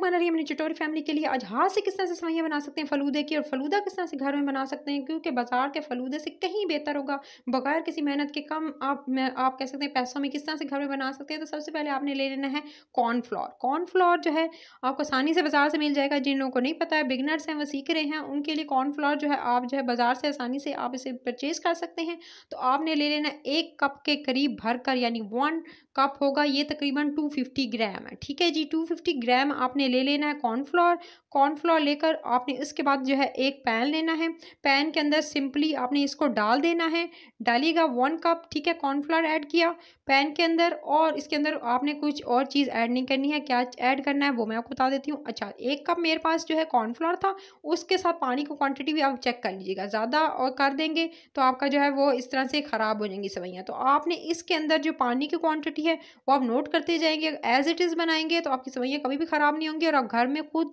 तक बना रही है अपनी चटोरी फैमिली के लिए आज हाथ से किस तरह से सवैयाँ बना सकते हैं फलूदे की और फलूदा किस तरह से घर में बना सकते हैं क्योंकि बाजार के फलूदे से कहीं बेहतर होगा बगैर किसी मेहनत के कम आप मैं आप कह सकते हैं पैसों में किस तरह से घर में बना सकते हैं तो सबसे पहले आपने ले लेना है कॉर्नफ्लोर कॉर्नफ्लोर जो है आपको आसानी से बाजार से मिल जाएगा जिन लोगों को नहीं पता है बिगनर्स हैं वो सीख रहे हैं उनके लिए कॉर्नफ्लोर जो है आप जो है बाजार से आसानी से आप इसे परचेज़ कर सकते हैं तो आपने ले लेना एक कप के करीब भरकर यानी वन कप होगा ये तकरीबन 250 ग्राम है ठीक है जी 250 ग्राम आपने ले लेना है कॉर्नफ्लोर कॉर्नफ्लोर लेकर आपने इसके बाद जो है एक पैन लेना है पैन के अंदर सिंपली आपने इसको डाल देना है डालिएगा वन कप ठीक है कॉर्नफ्लोर ऐड किया पैन के अंदर और इसके अंदर आपने कुछ और चीज़ ऐड नहीं करनी है क्या ऐड करना है वो मैं आपको बता देती हूँ अच्छा एक कप मेरे पास जो है कॉर्नफ्लोर था उसके साथ पानी की क्वान्टिटी भी आप चेक कर लीजिएगा ज़्यादा और कर देंगे तो आपका जो है वो इस तरह से ख़राब हो जाएंगी सवैयाँ तो आपने इसके अंदर जो पानी की क्वान्टिटी है वो आप नोट करते जाएंगे एज इट इज़ बनाएंगे तो आपकी सवैयाँ कभी भी ख़राब नहीं होंगी और आप घर में खुद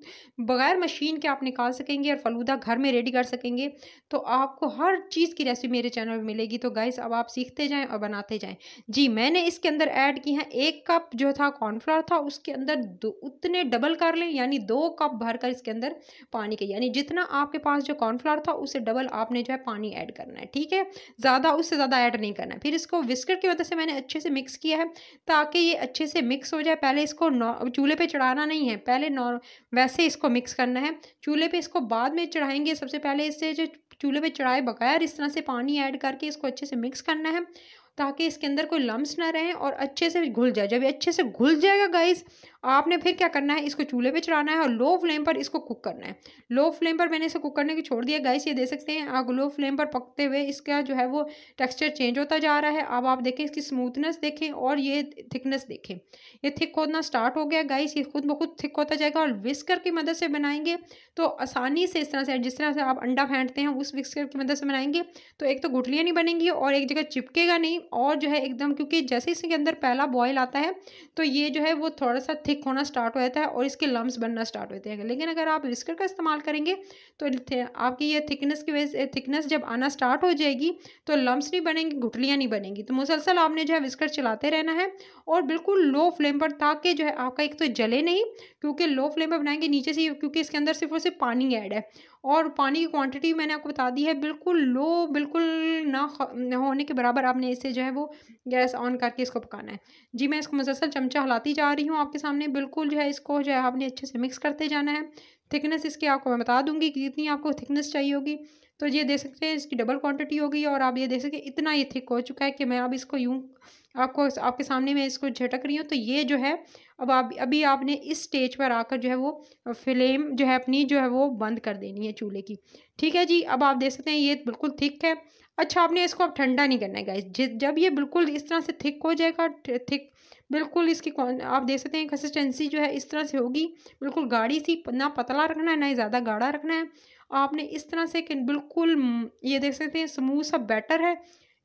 बगैर मशीन के आप निकाल सकेंगे और फलूदा घर में रेडी कर सकेंगे तो आपको हर चीज़ की रेसिपी मेरे चैनल में मिलेगी तो गाइस अब आप सीखते जाएँ और बनाते जाएँ जी मैंने इसके अंदर ऐड की हैं एक कप जो था कॉर्नफ्लावर था उसके अंदर दो उतने डबल कर लें यानी दो कप भर कर इसके अंदर पानी के यानी जितना आपके पास जो कॉर्नफ्लावर था उसे डबल आपने जो है पानी ऐड करना है ठीक है ज़्यादा उससे ज़्यादा ऐड नहीं करना है फिर इसको विस्कर की वजह से मैंने अच्छे से मिक्स किया है ताकि ये अच्छे से मिक्स हो जाए पहले इसको चूल्हे पे चढ़ाना नहीं है पहले नॉर वैसे इसको मिक्स करना है चूल्हे पे इसको बाद में चढ़ाएंगे सबसे पहले इससे जो चूल्हे पे चढ़ाए बगैर इस तरह से पानी ऐड करके इसको अच्छे से मिक्स करना है ताकि इसके अंदर कोई लम्स ना रहें और अच्छे से घुल जाए जब अच्छे से घुल जाएगा गाइस आपने फिर क्या करना है इसको चूल्हे पे चढ़ाना है और लो फ्लेम पर इसको कुक करना है लो फ्लेम पर मैंने इसे कुक करने की छोड़ दिया गैस ये दे सकते हैं आप लो फ्लेम पर पकते हुए इसका जो है वो टेक्सचर चेंज होता जा रहा है अब आप देखें इसकी स्मूथनेस देखें और ये थिकनेस देखें ये थिक खोदना स्टार्ट हो गया गैस ये खुद ब खुद थिक होता जाएगा और विस्कर की मदद से बनाएंगे तो आसानी से इस तरह से जिस तरह से आप अंडा फेंटते हैं उस विस्कर की मदद से बनाएंगे तो एक तो गुटलियाँ नहीं बनेंगी और एक जगह चिपकेगा नहीं और जो है एकदम क्योंकि जैसे इसके अंदर पहला बॉयल आता है तो ये जो है वो थोड़ा सा थिक लीक होना स्टार्ट हो जाता है और इसके लम्ब बनना स्टार्ट होते हैं लेकिन अगर आप विस्कर का इस्तेमाल करेंगे तो आपकी ये थिकनेस की वजह से थिकनेस जब आना स्टार्ट हो जाएगी तो लम्ब नहीं बनेंगी गुटलियाँ नहीं बनेंगी तो मुसलसल आपने जो है विस्कर चलाते रहना है और बिल्कुल लो फ्लेम पर ताकि जो है आपका एक तो जले नहीं क्योंकि लो फ्लेम पर बनाएंगे नीचे से क्योंकि इसके अंदर सिर्फ और सिर्फ पानी ऐड है और पानी की क्वांटिटी मैंने आपको बता दी है बिल्कुल लो बिल्कुल ना, होने के बराबर आपने इसे जो है वो गैस ऑन करके इसको पकाना है जी मैं इसको मुसलसल चमचा हिलाती जा रही हूँ आपके सामने बिल्कुल जो है इसको जो है आपने अच्छे से मिक्स करते जाना है थिकनेस इसकी आपको मैं बता दूंगी कि इतनी आपको थिकनेस चाहिए होगी तो ये देख सकते हैं इसकी डबल क्वांटिटी होगी और आप ये देख सकते हैं इतना ये थिक हो चुका है कि मैं अब इसको यूँ आपको आपके सामने मैं इसको झटक रही हूँ तो ये जो है अब आप अभी आपने इस स्टेज पर आकर जो है वो फ्लेम जो है अपनी जो है वो बंद कर देनी है चूल्हे की ठीक है जी अब आप देख सकते हैं ये बिल्कुल थिक है अच्छा आपने इसको अब ठंडा नहीं करना है गाइस जब ये बिल्कुल इस तरह से थिक हो जाएगा थिक बिल्कुल इसकी आप देख सकते हैं कंसिस्टेंसी जो है इस तरह से होगी बिल्कुल गाढ़ी सी ना पतला रखना है ना ही ज़्यादा गाढ़ा रखना है आपने इस तरह से बिल्कुल ये देख सकते हैं समूह सा बैटर है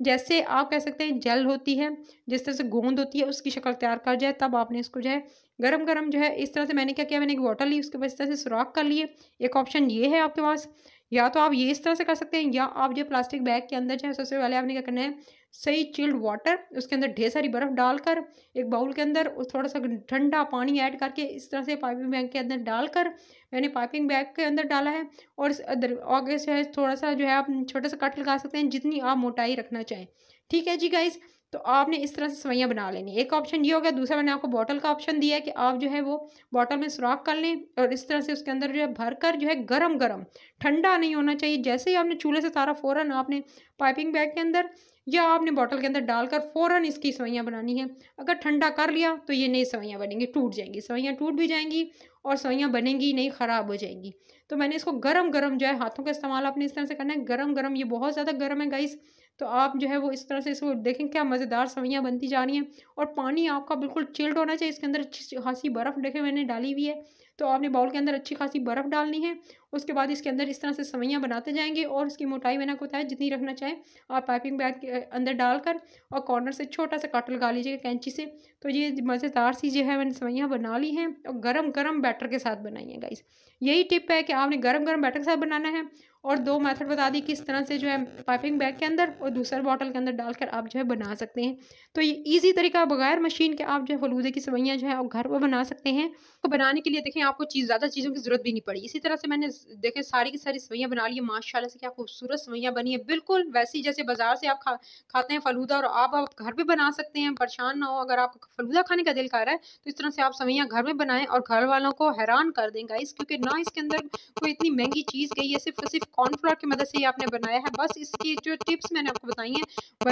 जैसे आप कह सकते हैं जल होती है जिस तरह से गोंद होती है उसकी शक्ल तैयार कर जाए तब आपने इसको जो है गर्म गर्म जो है इस तरह से मैंने क्या किया मैंने एक वाटर ली उसके बाद इस तरह से सुराख कर लिए एक ऑप्शन ये है आपके पास या तो आप ये इस तरह से कर सकते हैं या आप जो प्लास्टिक बैग के अंदर जो है सबसे पहले आपने क्या करना है सही चिल्ड वाटर उसके अंदर ढेर सारी बर्फ़ डालकर एक बाउल के अंदर थोड़ा सा ठंडा पानी ऐड करके इस तरह से पाइपिंग बैग के अंदर डालकर मैंने पाइपिंग बैग के अंदर डाला है और इस अदर आगे से थोड़ा सा जो है आप छोटा सा कट लगा सकते हैं जितनी आप मोटाई रखना चाहें ठीक है जी गाइज़ तो आपने इस तरह से सवैयाँ बना लेनी एक ऑप्शन ये हो गया दूसरा मैंने आपको बॉटल का ऑप्शन दिया है कि आप जो है वो बॉटल में सुराख कर लें और इस तरह से उसके अंदर जो है भर कर जो है गरम गरम ठंडा नहीं होना चाहिए जैसे ही आपने चूल्हे से सारा फ़ौरन आपने पाइपिंग बैग के अंदर या आपने बॉटल के अंदर डालकर फ़ौरन इसकी सवैयाँ बनानी है अगर ठंडा कर लिया तो ये नई सवैयाँ बनेंगी टूट जाएंगी सवैयाँ टूट भी जाएंगी और सवैयाँ बनेंगी नहीं ख़राब हो जाएंगी तो मैंने इसको गरम गरम जो है हाथों का इस्तेमाल आपने इस तरह से करना है गरम गरम ये बहुत ज़्यादा गर्म है गाइस तो आप जो है वो इस तरह से इसको देखें क्या मज़ेदार सवैयाँ बनती जा रही हैं और पानी आपका बिल्कुल चिल्ड होना चाहिए इसके अंदर अच्छी खासी बर्फ़ देखें मैंने डाली हुई है तो आपने बाउल के अंदर अच्छी खासी बर्फ़ डालनी है उसके बाद इसके अंदर इस तरह से सवैयाँ बनाते जाएंगे और इसकी मोटाई मैंने आपको बताया जितनी रखना चाहें आप पाइपिंग बैग के अंदर डालकर और कॉर्नर से छोटा सा काट लगा लीजिएगा कैंची से तो ये मज़ेदार सी जो है मैंने सवैयाँ बना ली हैं और गर्म गर्म बैटर के साथ बनाइए गाइस यही टिप है कि आपने गर्म गर्म बैटर के साथ बनाना है और दो मेथड बता दी किस तरह से जो है पाइपिंग बैग के अंदर और दूसरे बॉटल के अंदर डालकर आप जो है बना सकते हैं तो ये इजी तरीका बगैर मशीन के आप जो है फलूदे की सवैयाँ जो है आप घर पर बना सकते हैं तो बनाने के लिए देखें आपको चीज़ ज़्यादा चीज़ों की ज़रूरत भी नहीं पड़ी इसी तरह से मैंने देखें सारी की सारी सवैयाँ बना ली माशाला से क्या खूबसूरत सवैयाँ बनी है बिल्कुल वैसी जैसे बाजार से आप खा खाते हैं फलूदा और आप घर पर बना सकते हैं परेशान ना हो अगर आप फलूदा खाने का दिल कर रहा है तो इस तरह से आप सवैयाँ घर में बनाएं और घर वालों को हैरान कर देंगे इस क्योंकि ना इसके अंदर कोई इतनी महंगी चीज़ गई है सिर्फ सिर्फ कॉर्नफ्लोर की मदद से ही आपने बनाया है बस इसकी जो टिप्स मैंने आपको बताई हैं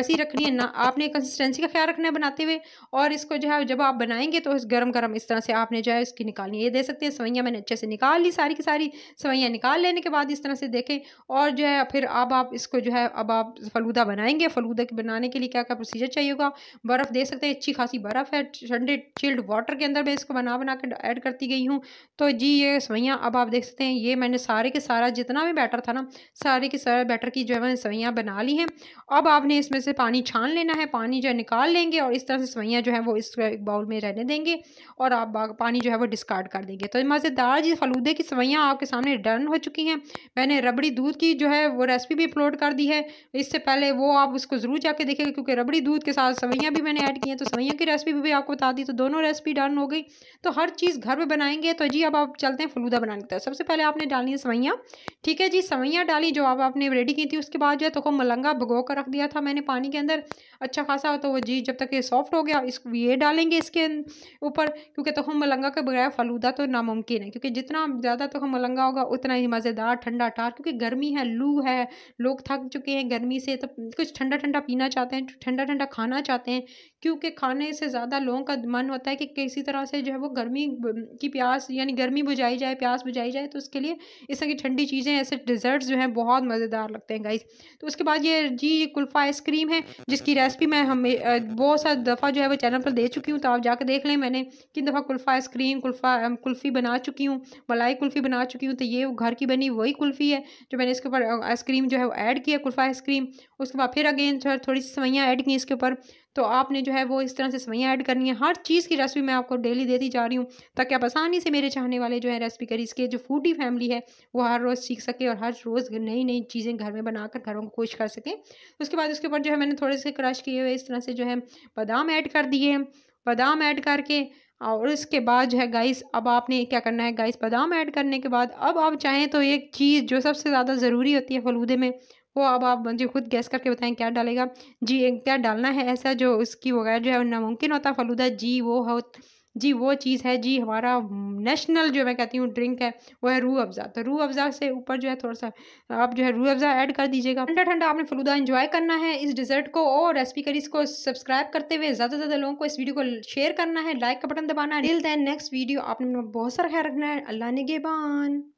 ही रखनी है ना आपने कंसिस्टेंसी का ख्याल रखना है बनाते हुए और इसको जो है जब आप बनाएंगे तो गर्म गर्म इस तरह से आपने जो है इसकी निकालनी है ये दे सकते हैं सवैयाँ मैंने अच्छे से निकाल ली सारी की सारी सवैयाँ निकाल लेने के बाद इस तरह से देखें और जो है फिर अब आप इसको जो है अब आप फलूदा बनाएंगे फलूदा बनाने के लिए क्या क्या प्रोसीजर चाहिए होगा बर्फ़ दे सकते हैं अच्छी खासी बर्फ़ है ठंडे चिल्ड वाटर के अंदर मैं इसको बना बना कर ऐड करती गई हूँ तो जी ये सवैयाँ अब आप देख सकते हैं ये मैंने सारे के सारा जितना भी बैटर था ना सारे के सारे बैटर की जो है मैंने सवैयाँ बना ली हैं अब आपने इसमें से पानी छान लेना है पानी जो है निकाल लेंगे और इस तरह से सवैयाँ जो है वो इस बाउल में रहने देंगे और आप पानी जो है वो डिस्कार्ड कर देंगे तो मज़ेदार जी फलूदे की सवैयाँ आपके सामने डन हो चुकी हैं मैंने रबड़ी दूध की जो है वो रेसिपी भी अपलोड कर दी है इससे पहले वो आप उसको ज़रूर जाके देखेगा क्योंकि रबड़ी दूध के साथ सवैयाँ भी मैंने ऐड की हैं तो सवैयाँ की रेसिपी भी आपको बता दी तो दोनों रेसिपी डन हो गई तो हर चीज़ घर में बनाएंगे तो जी अब आप चलते हैं फलूदा बनाने रंग तक सबसे पहले आपने डालनी है सवैयाँ ठीक है जी सवैयाँ डाली जो आप आपने रेडी की थी उसके बाद जो है तो को मलंगा भगो कर रख दिया था मैंने पानी के अंदर अच्छा खासा तो वो जी जब तक ये सॉफ्ट हो गया इस ये डालेंगे इसके अं-, ऊपर क्योंकि तो मलंगा के बगैर फलूदा तो नामुमकिन है क्योंकि जितना ज़्यादा तो मलंगा होगा उतना ही मज़ेदार ठंडा ठार क्योंकि गर्मी है लू है लोग थक चुके हैं गर्मी से तो कुछ ठंडा ठंडा पीना चाहते हैं ठंडा ठंडा खाना चाहते हैं क्योंकि खाने से ज़्यादा लोगों का मन होता है कि किसी तरह से जो है वो गर्मी की प्यास यानी गर्मी बुझाई जाए प्यास बुझाई जाए तो उसके लिए इस तरह की ठंडी चीज़ें ऐसे डिज़र्ट्स जो हैं बहुत मज़ेदार लगते हैं गाइस तो उसके बाद ये जी ये कुल्फ़ा आइसक्रीम है जिसकी रेसिपी मैं हमें बहुत सारा दफ़ा जो है वो चैनल पर दे चुकी हूँ तो आप जाकर देख लें मैंने किन दफ़ा कुल्फ़ा आइसक्रीम कुल्फ़ा कुल्फ़ी बना चुकी हूँ मलाई कुल्फ़ी बना चुकी हूँ तो ये घर की बनी वही कुल्फ़ी है जो मैंने इसके ऊपर आइसक्रीम जो है वो ऐड किया कुल्फ़ा आइसक्रीम उसके बाद फिर अगेन थोड़ी सी सवैयाँ ऐड की इसके ऊपर तो आपने जो है वो इस तरह से सवैयाँ ऐड करनी है हर चीज़ की रेसिपी मैं आपको डेली देती जा रही हूँ ताकि आप आसानी से मेरे चाहने वाले जो है रेसिपी करी इसके जो फूडी फैमिली है वो हर रोज़ सीख सके और हर रोज़ नई नई चीज़ें घर में बनाकर घरों को खुश कर सकें उसके बाद उसके ऊपर जो है मैंने थोड़े से क्रश किए हुए इस तरह से जो है बादाम ऐड कर दिए बादाम ऐड करके और इसके बाद जो है गाइस अब आपने क्या करना है गाइस बादाम ऐड करने के बाद अब आप चाहें तो एक चीज़ जो सबसे ज़्यादा ज़रूरी होती है फलूदे में वो अब आप मुझे खुद गैस करके बताएं क्या डालेगा जी क्या डालना है ऐसा जो उसकी वगैरह जो है नामुमकिन होता फलूदा जी वो हो जी वो चीज़ है जी हमारा नेशनल जो मैं कहती हूँ ड्रिंक है वो है रूह अफ़ज़ा तो रूह अफ़ज़ा से ऊपर जो है थोड़ा सा आप जो है रूह अफ़ज़ा ऐड कर दीजिएगा ठंडा ठंडा आपने फलूदा इन्जॉय करना है इस डिज़र्ट को और रेसिपी करीज को सब्सक्राइब करते हुए ज़्यादा से ज़्यादा लोगों को इस वीडियो को शेयर करना है लाइक का बटन दबाना है डिल दैन नेक्स्ट वीडियो आपने बहुत सारा ख्याल रखना है अल्लाह ने